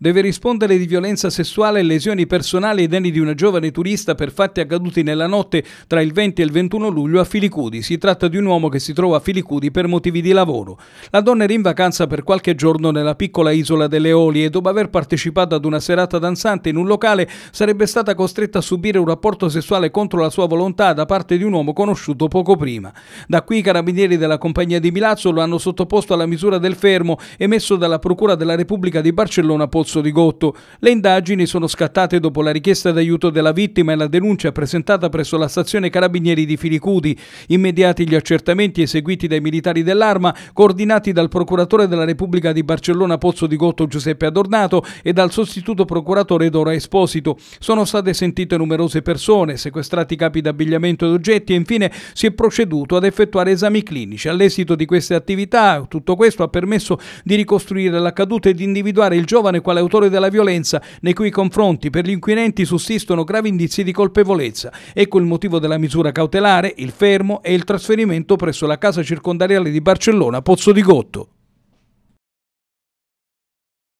deve rispondere di violenza sessuale e lesioni personali ai danni di una giovane turista per fatti accaduti nella notte tra il 20 e il 21 luglio a Filicudi. Si tratta di un uomo che si trova a Filicudi per motivi di lavoro. La donna era in vacanza per qualche giorno nella piccola isola delle Oli e dopo aver partecipato ad una serata danzante in un locale sarebbe stata costretta a subire un rapporto sessuale contro la sua volontà da parte di un uomo conosciuto poco prima. Da qui i carabinieri della compagnia di Milazzo lo hanno sottoposto alla misura del fermo emesso dalla Procura della Repubblica di Barcellona Pozzo corso di Gotto. Le indagini sono scattate dopo la richiesta d'aiuto della vittima e la denuncia presentata presso la stazione Carabinieri di Filicudi. Immediati gli accertamenti eseguiti dai militari dell'arma, coordinati dal procuratore della Repubblica di Barcellona Pozzo di Gotto Giuseppe Adornato e dal sostituto procuratore Dora Esposito. Sono state sentite numerose persone, sequestrati capi d'abbigliamento ed oggetti e infine si è proceduto ad effettuare esami clinici. All'esito di queste attività, tutto questo ha permesso di ricostruire l'accaduto e di individuare il giovane quale gli autori della violenza nei cui confronti per gli inquirenti sussistono gravi indizi di colpevolezza. Ecco il motivo della misura cautelare, il fermo e il trasferimento presso la casa circondariale di Barcellona Pozzo di Gotto.